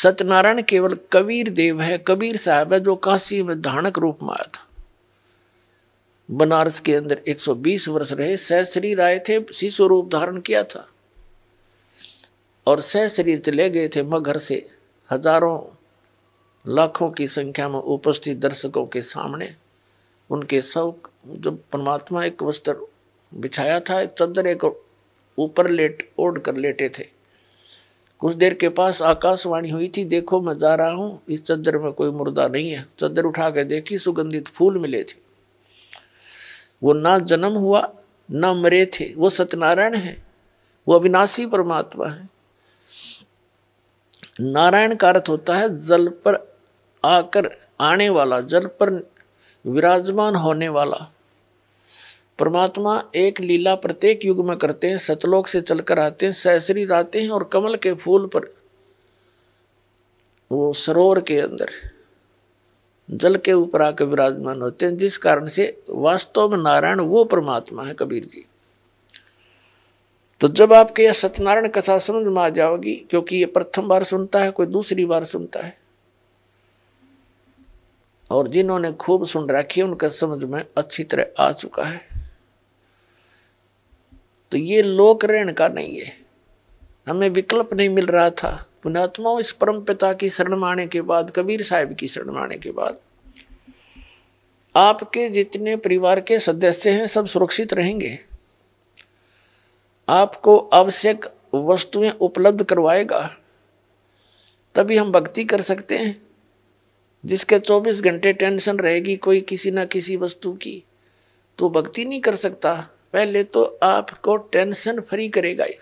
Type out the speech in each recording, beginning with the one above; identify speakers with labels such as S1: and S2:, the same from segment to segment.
S1: सत्यनारायण केवल कबीर देव है कबीर साहब है जो काशी में धानक रूप में आया था बनारस के अंदर 120 वर्ष रहे सह शरीर आए थे शिशु रूप धारण किया था और सह शरीर चले गए थे मगर से हजारों लाखों की संख्या में उपस्थित दर्शकों के सामने उनके सब जब परमात्मा एक वस्त्र बिछाया था एक चंद्र एक ऊपर लेट ओढ़ कर लेटे थे कुछ देर के पास आकाशवाणी हुई थी देखो मैं जा रहा हूँ इस चद्दर में कोई मुर्दा नहीं है चद्दर उठा के देखी सुगंधित फूल मिले थे वो ना जन्म हुआ ना मरे थे वो सत्यनारायण है वो अविनाशी परमात्मा है नारायण का अर्थ होता है जल पर आकर आने वाला जल पर विराजमान होने वाला परमात्मा एक लीला प्रत्येक युग में करते हैं सतलोक से चलकर आते हैं सहसरी आते हैं और कमल के फूल पर वो सरोवर के अंदर जल के ऊपर आकर विराजमान होते हैं जिस कारण से वास्तव में नारायण वो परमात्मा है कबीर जी तो जब आपके यह सत्यनारायण कथा समझ में आ जाओगी क्योंकि ये प्रथम बार सुनता है कोई दूसरी बार सुनता है और जिन्होंने खूब सुन रखी है उनका समझ में अच्छी तरह आ चुका है तो ये लोक ऋण का नहीं है हमें विकल्प नहीं मिल रहा था पुणात्मा इस परम पिता की शरण माने के बाद कबीर साहब की शरण माने के बाद आपके जितने परिवार के सदस्य हैं सब सुरक्षित रहेंगे आपको आवश्यक वस्तुएं उपलब्ध करवाएगा तभी हम भक्ति कर सकते हैं जिसके 24 घंटे टेंशन रहेगी कोई किसी ना किसी वस्तु की तो भक्ति नहीं कर सकता पहले तो आपको टेंशन फ्री करेगा ये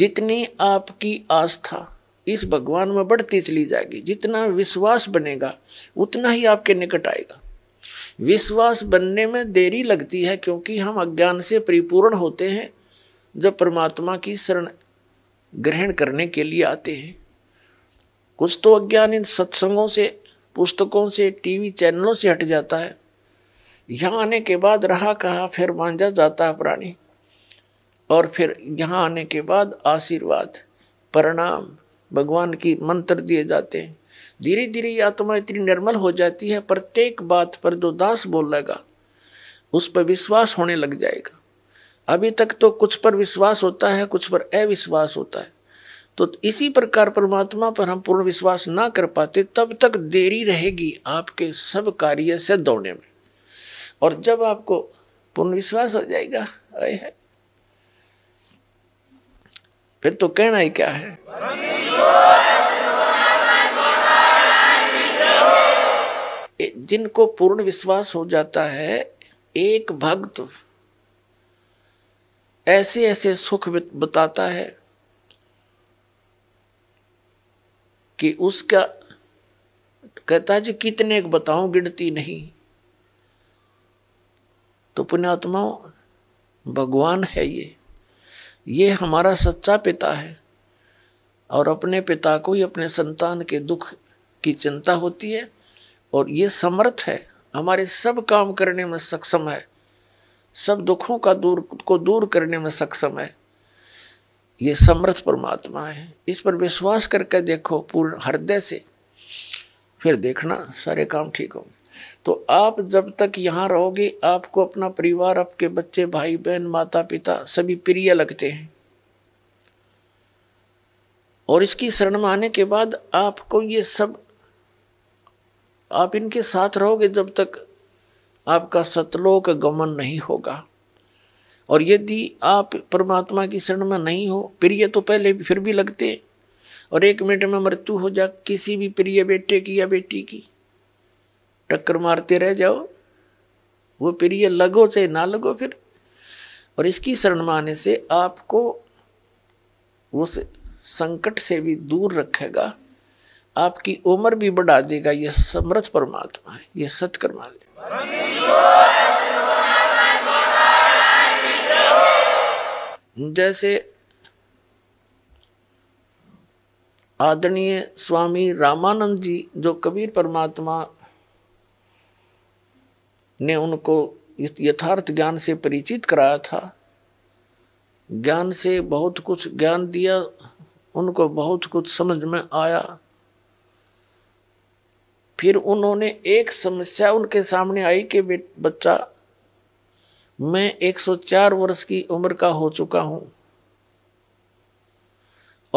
S1: जितनी आपकी आस्था इस भगवान में बढ़ती चली जाएगी जितना विश्वास बनेगा उतना ही आपके निकट आएगा विश्वास बनने में देरी लगती है क्योंकि हम अज्ञान से परिपूर्ण होते हैं जब परमात्मा की शरण ग्रहण करने के लिए आते हैं कुछ तो अज्ञान इन सत्संगों से पुस्तकों से टीवी चैनलों से हट जाता है यहाँ आने के बाद रहा कहा फिर मांझा जाता है प्राणी और फिर यहाँ आने के बाद आशीर्वाद प्रणाम भगवान की मंत्र दिए जाते हैं धीरे धीरे ये आत्मा इतनी निर्मल हो जाती है प्रत्येक बात पर जो दास बोल उस पर विश्वास होने लग जाएगा अभी तक तो कुछ पर विश्वास होता है कुछ पर अविश्वास होता है तो इसी प्रकार परमात्मा पर हम पूर्ण विश्वास ना कर पाते तब तक देरी रहेगी आपके सब कार्य से दौड़ने में और जब आपको पूर्ण विश्वास हो जाएगा आए है फिर तो कहना ही क्या है जिनको पूर्ण विश्वास हो जाता है एक भक्त ऐसे ऐसे सुख बताता है कि उसका कहता जी कितने बताऊं गिनती नहीं तो पुण्यात्माओं भगवान है ये ये हमारा सच्चा पिता है और अपने पिता को ही अपने संतान के दुख की चिंता होती है और ये समर्थ है हमारे सब काम करने में सक्षम है सब दुखों का दूर को दूर करने में सक्षम है ये समर्थ परमात्मा है इस पर विश्वास करके देखो पूर्ण हृदय से फिर देखना सारे काम ठीक होंगे तो आप जब तक यहाँ रहोगे आपको अपना परिवार आपके बच्चे भाई बहन माता पिता सभी प्रिय लगते हैं और इसकी शरण में आने के बाद आपको ये सब आप इनके साथ रहोगे जब तक आपका सतलोक गमन नहीं होगा और यदि आप परमात्मा की शरण में नहीं हो प्रिय तो पहले फिर भी लगते और एक मिनट में मृत्यु हो जा किसी भी प्रिय बेटे की या बेटी की टक्कर मारते रह जाओ वो फिर ये लगो से ना लगो फिर और इसकी शरण माने से आपको उस संकट से भी दूर रखेगा आपकी उम्र भी बढ़ा देगा ये समर्थ परमात्मा है ये सत्कर्मालय जैसे आदरणीय स्वामी रामानंद जी जो कबीर परमात्मा ने उनको यथार्थ ज्ञान से परिचित कराया था ज्ञान से बहुत कुछ ज्ञान दिया उनको बहुत कुछ समझ में आया फिर उन्होंने एक समस्या उनके सामने आई कि बच्चा मैं 104 वर्ष की उम्र का हो चुका हूं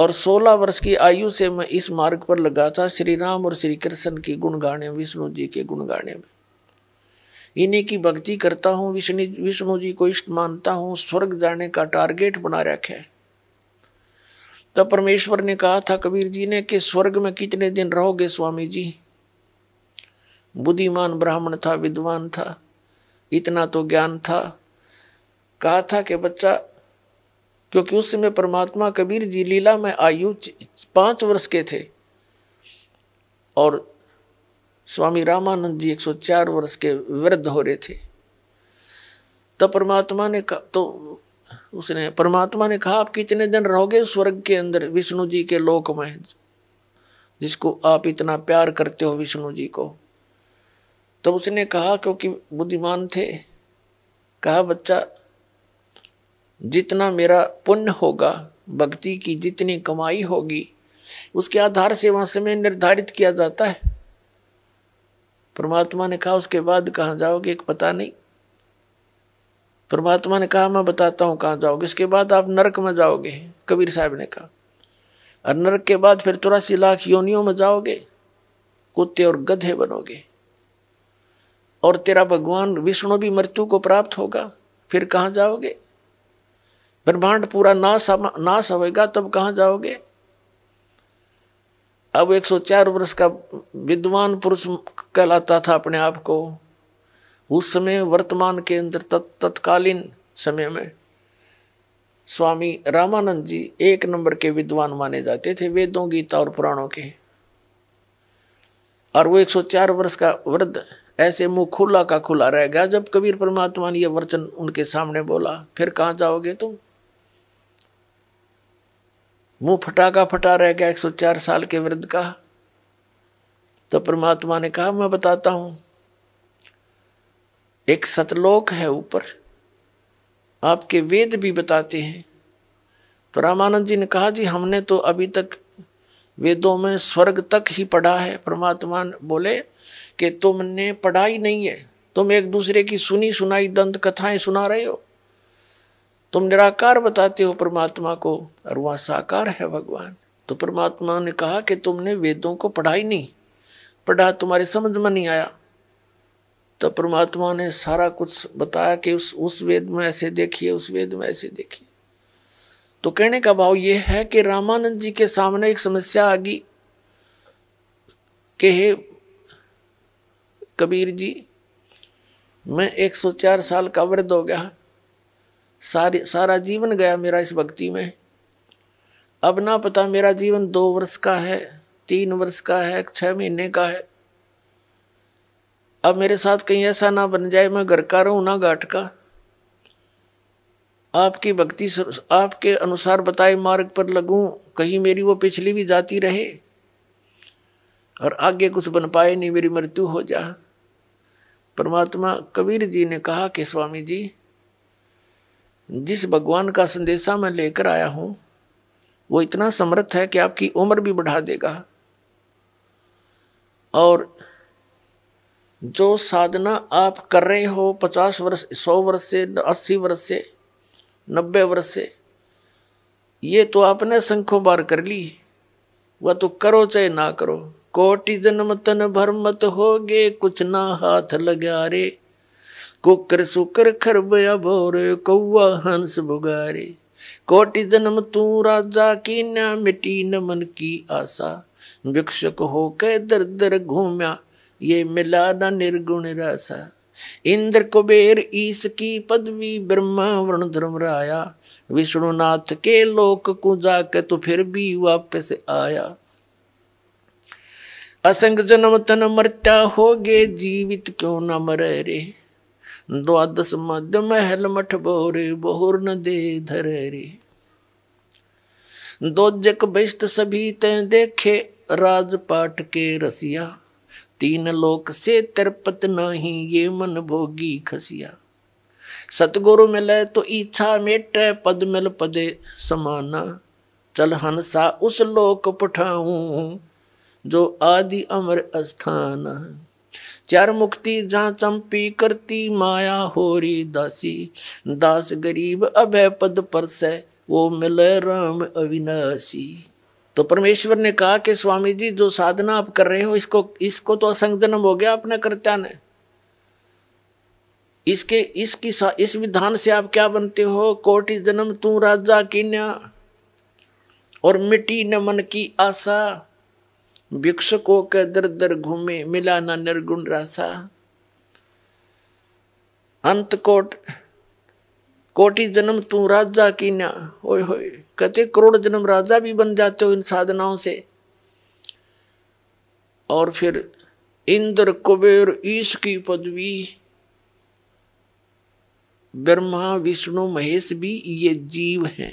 S1: और 16 वर्ष की आयु से मैं इस मार्ग पर लगा था श्री राम और श्री कृष्ण की गुण गाने विष्णु जी के गुण गाने में इन्हीं की भक्ति करता हूँ विष्णु विष्णु जी को इष्ट मानता हूँ स्वर्ग जाने का टारगेट बना रखे तब परमेश्वर ने कहा था कबीर जी ने कि स्वर्ग में कितने दिन रहोगे स्वामी जी बुद्धिमान ब्राह्मण था विद्वान था इतना तो ज्ञान था कहा था कि बच्चा क्योंकि उस समय परमात्मा कबीर जी लीला में आयु पांच वर्ष के थे और स्वामी रामानंद जी 104 वर्ष के वृद्ध हो रहे थे तब तो परमात्मा ने कहा तो उसने परमात्मा ने कहा आप कितने दिन रहोगे स्वर्ग के अंदर विष्णु जी के लोक में जिसको आप इतना प्यार करते हो विष्णु जी को तब उसने कहा क्योंकि बुद्धिमान थे कहा बच्चा जितना मेरा पुण्य होगा भक्ति की जितनी कमाई होगी उसके आधार से वहाँ समय निर्धारित किया जाता है परमात्मा ने कहा उसके बाद कहाँ जाओगे एक पता नहीं परमात्मा ने कहा मैं बताता हूँ कहाँ जाओगे इसके बाद आप नरक में जाओगे कबीर साहब ने कहा और नरक के बाद फिर चौरासी लाख योनियों में जाओगे कुत्ते और गधे बनोगे और तेरा भगवान विष्णु भी मृत्यु को प्राप्त होगा फिर कहाँ जाओगे ब्रह्मांड पूरा नाश नाश होएगा तब कहाँ जाओगे अब 104 वर्ष का विद्वान पुरुष कहलाता था अपने आप को उस समय वर्तमान के अंदर तत् तत्कालीन समय में स्वामी रामानंद जी एक नंबर के विद्वान माने जाते थे वेदों गीता और पुराणों के और वो 104 वर्ष का वृद्ध ऐसे मुंह खुला का खुला रह गया जब कबीर परमात्मा ने यह वचन उनके सामने बोला फिर कहा जाओगे तुम मुंह फटाका फटा रह गया 104 साल के वृद्ध का तो परमात्मा ने कहा मैं बताता हूं एक सतलोक है ऊपर आपके वेद भी बताते हैं तो रामानंद जी ने कहा जी हमने तो अभी तक वेदों में स्वर्ग तक ही पढ़ा है परमात्मा बोले कि तुमने पढ़ाई नहीं है तुम एक दूसरे की सुनी सुनाई दंत कथाएं सुना रहे हो तुम निराकार बताते हो परमात्मा को और वहां साकार है भगवान तो परमात्मा ने कहा कि तुमने वेदों को पढ़ाई नहीं पढ़ा तुम्हारे समझ में नहीं आया तो परमात्मा ने सारा कुछ बताया कि उस उस वेद में ऐसे देखिए उस वेद में ऐसे देखिए तो कहने का भाव यह है कि रामानंद जी के सामने एक समस्या आ गई कि हे कबीर जी मैं 104 साल का वृद्ध हो गया सारी सारा जीवन गया मेरा इस भक्ति में अब ना पता मेरा जीवन दो वर्ष का है तीन वर्ष का है छह महीने का है अब मेरे साथ कहीं ऐसा ना बन जाए मैं घर का रहूं ना घाट का आपकी भक्ति आपके अनुसार बताए मार्ग पर लगूं कहीं मेरी वो पिछली भी जाती रहे और आगे कुछ बन पाए नहीं मेरी मृत्यु हो जा परमात्मा कबीर जी ने कहा कि स्वामी जी जिस भगवान का संदेशा मैं लेकर आया हूँ वो इतना समर्थ है कि आपकी उम्र भी बढ़ा देगा और जो साधना आप कर रहे हो पचास वर्ष सौ वर्ष से अस्सी वर्ष से नब्बे वर्ष से ये तो आपने संखो बार कर ली वह तो करो चाहे ना करो कोटि जन्म तन भर मत हो गे कुछ ना हाथ लगा रे कुकर सुकर खरब भोर कौआ हंस बुगारे कोटि जन्म तू राजा की न मिटी न मन की आशा भिक्षुक होके दर दर घूम्या ये मिला न निर्गुण रासा इंद्र कुबेर ईस की पदवी ब्रह्म वर्ण धर्म राया विष्णुनाथ के लोक को जाके तो फिर भी वापस आया असंग जन्म तन मरता हो गे जीवित क्यों न मर रे द्वादश मध्य महल मठ बोरे बहुर न दे धरे रे दोजक बेष्ट सभी तें देखे राजपाट के रसिया तीन लोक से तिरपत नाही ये मन भोगी खसिया सतगुरु मिले तो इच्छा मेट पद मिल पदे समाना चल हंसा उस लोक पठाऊ जो आदि अमर स्थान चार मुक्ति जा चंपी करती माया होरी दासी दास गरीब अभय पद पर से वो मिले राम अविनाशी तो परमेश्वर ने कहा कि स्वामी जी जो साधना आप कर रहे हो इसको इसको तो असंग जन्म हो गया अपने कृत्या ने इसके इसकी इस विधान से आप क्या बनते हो कोटि जन्म तू राजा किन्या और मिट्टी न मन की आशा भिक्षुकों के दर दर घूमे मिला ना निर्गुण राशा अंत कोट कोटि जन्म तू राजा की ना ओए होए करोड़ जन्म राजा भी बन जाते हो इन साधनाओं से और फिर इंद्र कुबेर ईश की पदवी ब्रह्मा विष्णु महेश भी ये जीव हैं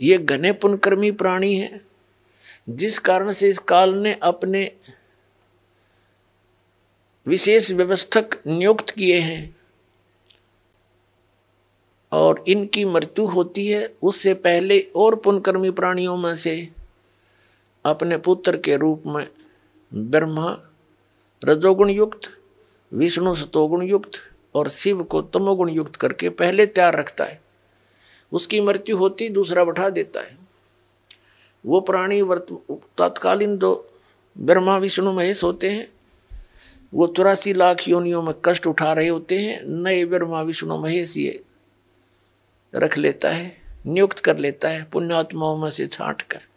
S1: ये घने पुनकर्मी प्राणी हैं जिस कारण से इस काल ने अपने विशेष व्यवस्थक नियुक्त किए हैं और इनकी मृत्यु होती है उससे पहले और पुनकर्मी प्राणियों में से अपने पुत्र के रूप में ब्रह्मा रजोगुण युक्त विष्णु सतोगुण युक्त और शिव को तमोगुण युक्त करके पहले तैयार रखता है उसकी मृत्यु होती दूसरा बैठा देता है वो प्राणी वर्त तत्कालीन जो ब्रह्मा विष्णु महेश होते हैं वो चौरासी लाख योनियों में कष्ट उठा रहे होते हैं नए ब्रह्मा विष्णु महेश ये रख लेता है नियुक्त कर लेता है पुण्यात्माओं में से छाट कर